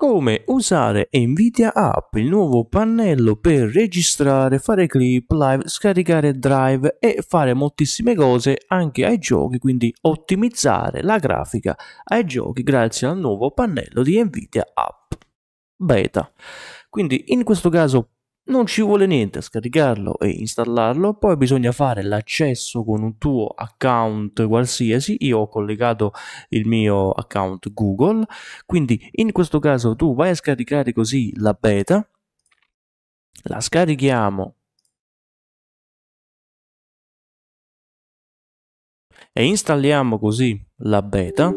come usare Nvidia App, il nuovo pannello per registrare, fare clip live, scaricare drive e fare moltissime cose anche ai giochi, quindi ottimizzare la grafica ai giochi grazie al nuovo pannello di Nvidia App beta. Quindi in questo caso non ci vuole niente a scaricarlo e installarlo, poi bisogna fare l'accesso con un tuo account qualsiasi, io ho collegato il mio account Google, quindi in questo caso tu vai a scaricare così la beta, la scarichiamo e installiamo così la beta.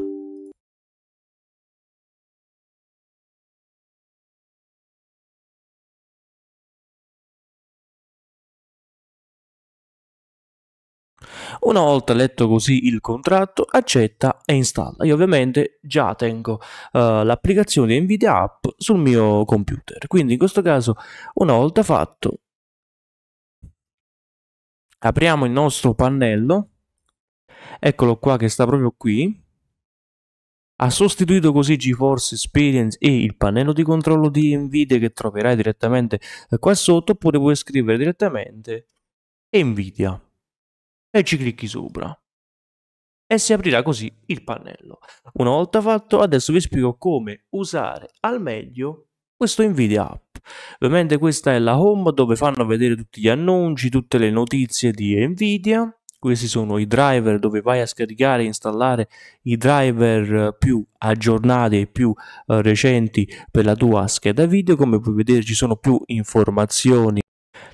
Una volta letto così il contratto, accetta e installa. Io ovviamente già tengo uh, l'applicazione Nvidia App sul mio computer, quindi in questo caso una volta fatto apriamo il nostro pannello, eccolo qua che sta proprio qui, ha sostituito così GeForce Experience e il pannello di controllo di Nvidia che troverai direttamente eh, qua sotto oppure puoi scrivere direttamente Nvidia e ci clicchi sopra e si aprirà così il pannello. Una volta fatto, adesso vi spiego come usare al meglio questo Nvidia App. Ovviamente questa è la home dove fanno vedere tutti gli annunci, tutte le notizie di Nvidia. Questi sono i driver dove vai a scaricare e installare i driver più aggiornati e più eh, recenti per la tua scheda video. Come puoi vedere ci sono più informazioni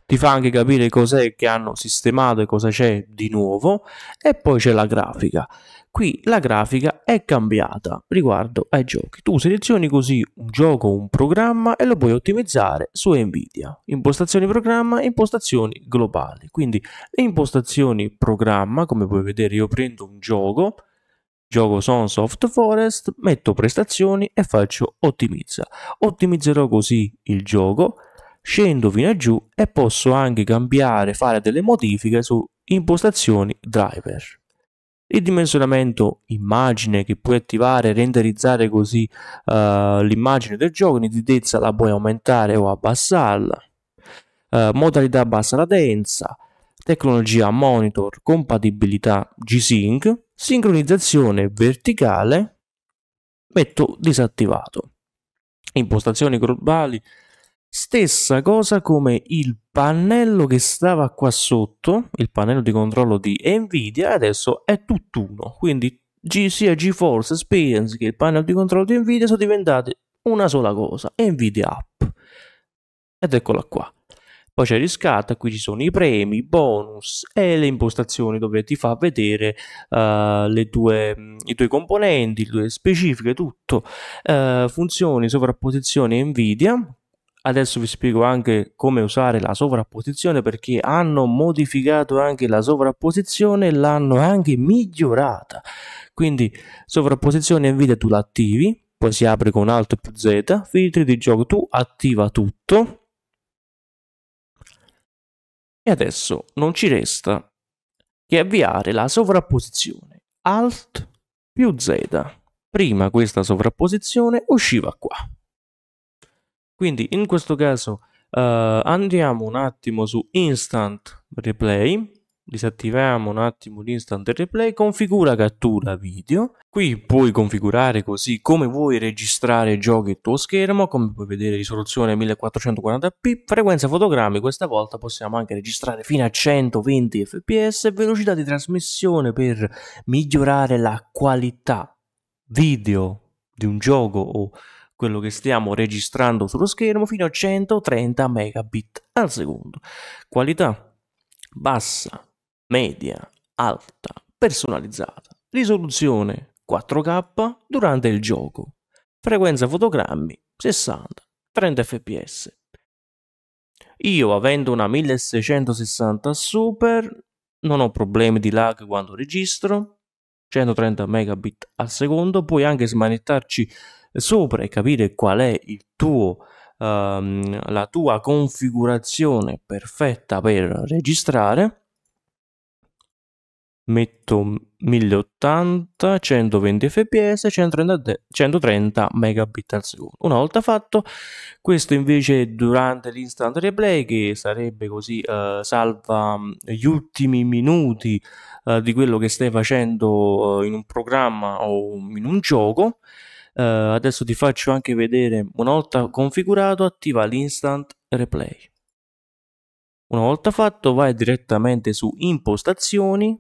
ti fa anche capire cos'è che hanno sistemato e cosa c'è di nuovo e poi c'è la grafica. Qui la grafica è cambiata riguardo ai giochi. Tu selezioni così un gioco, un programma e lo puoi ottimizzare su Nvidia. Impostazioni programma, impostazioni globali. Quindi le impostazioni programma, come puoi vedere io prendo un gioco, gioco Sons of the Forest, metto prestazioni e faccio ottimizza. Ottimizzerò così il gioco scendo fino a giù e posso anche cambiare, fare delle modifiche su impostazioni driver. Il dimensionamento immagine che puoi attivare, e renderizzare così uh, l'immagine del gioco, nitidezza la puoi aumentare o abbassarla, uh, modalità bassa latenza, tecnologia monitor, compatibilità G-Sync, sincronizzazione verticale, metto disattivato. Impostazioni globali, Stessa cosa come il pannello che stava qua sotto, il pannello di controllo di Nvidia, adesso è tutt'uno. Quindi sia GeForce Experience che il pannello di controllo di Nvidia sono diventati una sola cosa, Nvidia App. Ed eccola qua. Poi c'è riscatta, qui ci sono i premi, i bonus e le impostazioni dove ti fa vedere uh, due, i tuoi componenti, le tue specifiche, tutto. Uh, funzioni, sovrapposizione Nvidia, Adesso vi spiego anche come usare la sovrapposizione perché hanno modificato anche la sovrapposizione e l'hanno anche migliorata. Quindi sovrapposizione in video tu l'attivi, poi si apre con Alt più Z, filtri di gioco tu attiva tutto. E adesso non ci resta che avviare la sovrapposizione Alt più Z. Prima questa sovrapposizione usciva qua. Quindi in questo caso eh, andiamo un attimo su Instant Replay, disattiviamo un attimo l'instant replay, configura cattura video. Qui puoi configurare così come vuoi registrare giochi il tuo schermo, come puoi vedere risoluzione 1440p, frequenza fotogrammi, questa volta possiamo anche registrare fino a 120 fps, velocità di trasmissione per migliorare la qualità video di un gioco o quello che stiamo registrando sullo schermo fino a 130 megabit al secondo. Qualità bassa, media, alta, personalizzata. Risoluzione 4K durante il gioco. Frequenza fotogrammi 60, 30 fps. Io avendo una 1660 Super non ho problemi di lag quando registro, 130 megabit al secondo, puoi anche smanettarci sopra e capire qual è il tuo um, la tua configurazione perfetta per registrare metto 1080 120 fps 130, 130 megabit al secondo una volta fatto questo invece durante l'instant replay che sarebbe così eh, salva mm, gli ultimi minuti eh, di quello che stai facendo eh, in un programma o in un gioco Uh, adesso ti faccio anche vedere, una volta configurato attiva l'instant replay. Una volta fatto vai direttamente su impostazioni,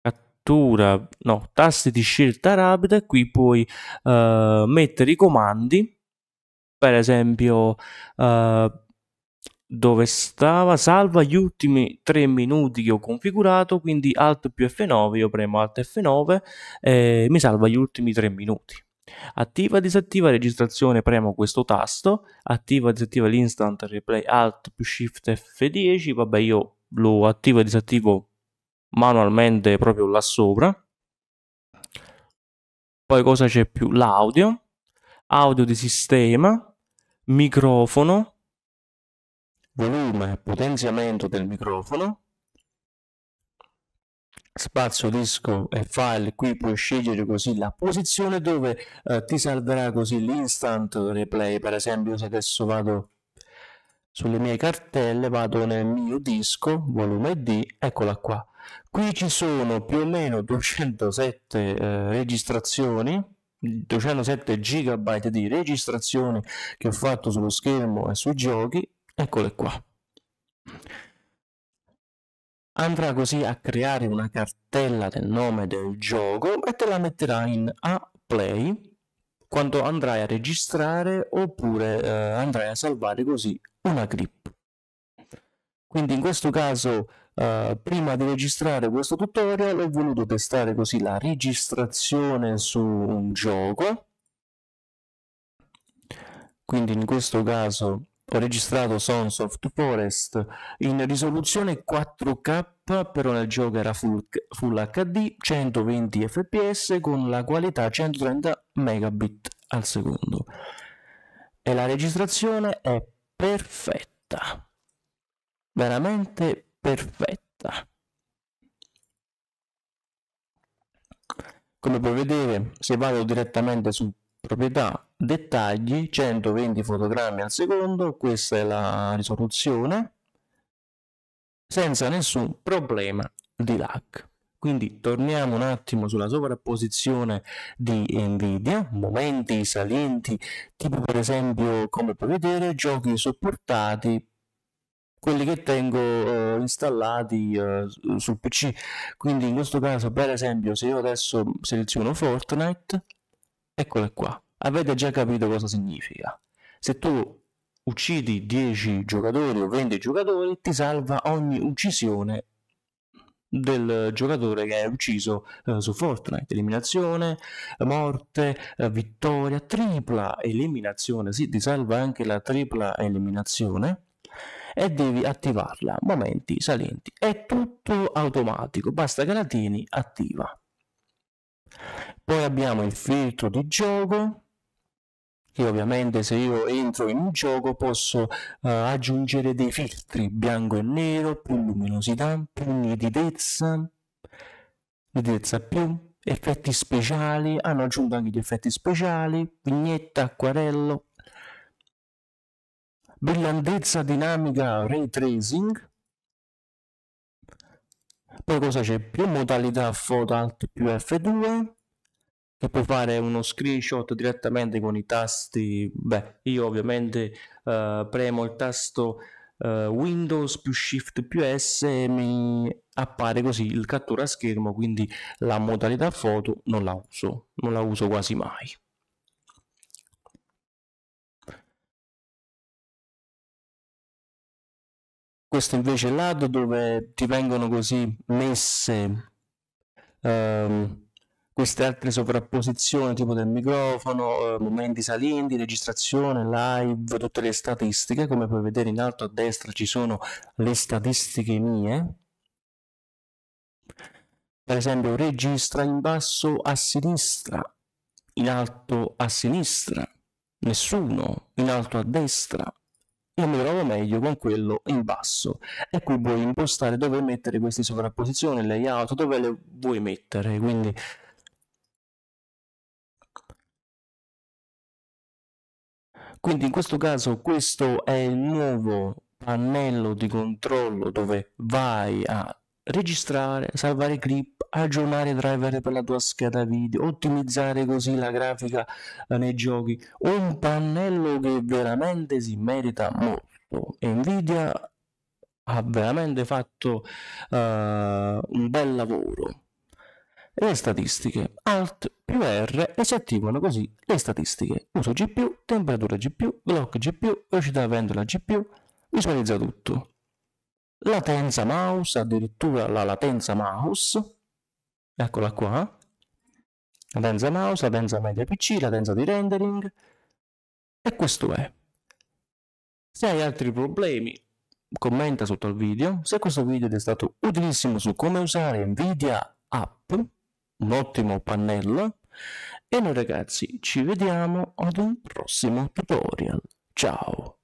cattura, no, taste di scelta rapida, qui puoi uh, mettere i comandi, per esempio uh, dove stava, salva gli ultimi 3 minuti che ho configurato, quindi Alt più F9, io premo Alt F9 e mi salva gli ultimi 3 minuti. Attiva e disattiva registrazione, premo questo tasto, attiva e disattiva l'instant replay alt più shift F10, vabbè io lo attivo e disattivo manualmente proprio là sopra. Poi cosa c'è più? L'audio, audio di sistema, microfono, volume, potenziamento del microfono, spazio disco e file qui puoi scegliere così la posizione dove eh, ti salverà così l'instant replay per esempio se adesso vado sulle mie cartelle vado nel mio disco volume D eccola qua qui ci sono più o meno 207 eh, registrazioni 207 gigabyte di registrazioni che ho fatto sullo schermo e sui giochi eccole qua andrà così a creare una cartella del nome del gioco e te la metterà in A Play quando andrai a registrare oppure eh, andrai a salvare così una clip. Quindi in questo caso eh, prima di registrare questo tutorial ho voluto testare così la registrazione su un gioco. Quindi in questo caso ho registrato Sons of the Forest in risoluzione 4K, però nel gioco era full, full HD, 120 fps con la qualità 130 megabit al secondo. E la registrazione è perfetta, veramente perfetta. Come puoi vedere, se vado direttamente su proprietà dettagli 120 fotogrammi al secondo questa è la risoluzione senza nessun problema di lag quindi torniamo un attimo sulla sovrapposizione di Nvidia, momenti salienti, tipo per esempio come puoi vedere giochi supportati, quelli che tengo eh, installati eh, sul PC, quindi in questo caso per esempio se io adesso seleziono Fortnite, Eccola qua, avete già capito cosa significa. Se tu uccidi 10 giocatori o 20 giocatori, ti salva ogni uccisione del giocatore che è ucciso eh, su Fortnite. Eliminazione, morte, eh, vittoria, tripla eliminazione. Sì, ti salva anche la tripla eliminazione e devi attivarla. Momenti salienti. È tutto automatico, basta che la tieni attiva. Poi abbiamo il filtro di gioco, che ovviamente se io entro in un gioco posso uh, aggiungere dei filtri bianco e nero, più luminosità, più nitidezza, nitidezza più, effetti speciali, hanno aggiunto anche gli effetti speciali, vignetta, acquarello, brillantezza dinamica, ray tracing, poi cosa c'è? Più modalità foto alt più F2, e puoi fare uno screenshot direttamente con i tasti. Beh, io ovviamente eh, premo il tasto eh, Windows più Shift più S e mi appare così il cattura schermo, quindi la modalità foto non la uso, non la uso quasi mai. Questo invece è il lato dove ti vengono così messe um, queste altre sovrapposizioni tipo del microfono, eh, momenti salienti, registrazione, live, tutte le statistiche, come puoi vedere in alto a destra ci sono le statistiche mie, per esempio registra in basso a sinistra, in alto a sinistra, nessuno, in alto a destra, io mi trovo meglio con quello in basso e qui puoi impostare dove mettere queste sovrapposizioni, layout, dove le vuoi mettere, quindi Quindi in questo caso questo è il nuovo pannello di controllo dove vai a registrare, salvare clip, aggiornare i driver per la tua scheda video, ottimizzare così la grafica nei giochi. Un pannello che veramente si merita molto. Nvidia ha veramente fatto uh, un bel lavoro le statistiche. Alt più R e si attivano così le statistiche. Uso GPU, temperatura GPU, clock GPU, velocità ventola GPU, visualizza tutto. Latenza mouse, addirittura la latenza mouse, eccola qua. Latenza mouse, latenza media PC, latenza di rendering. E questo è. Se hai altri problemi, commenta sotto al video. Se questo video ti è stato utilissimo su come usare Nvidia App, un ottimo pannello e noi ragazzi ci vediamo ad un prossimo tutorial. Ciao!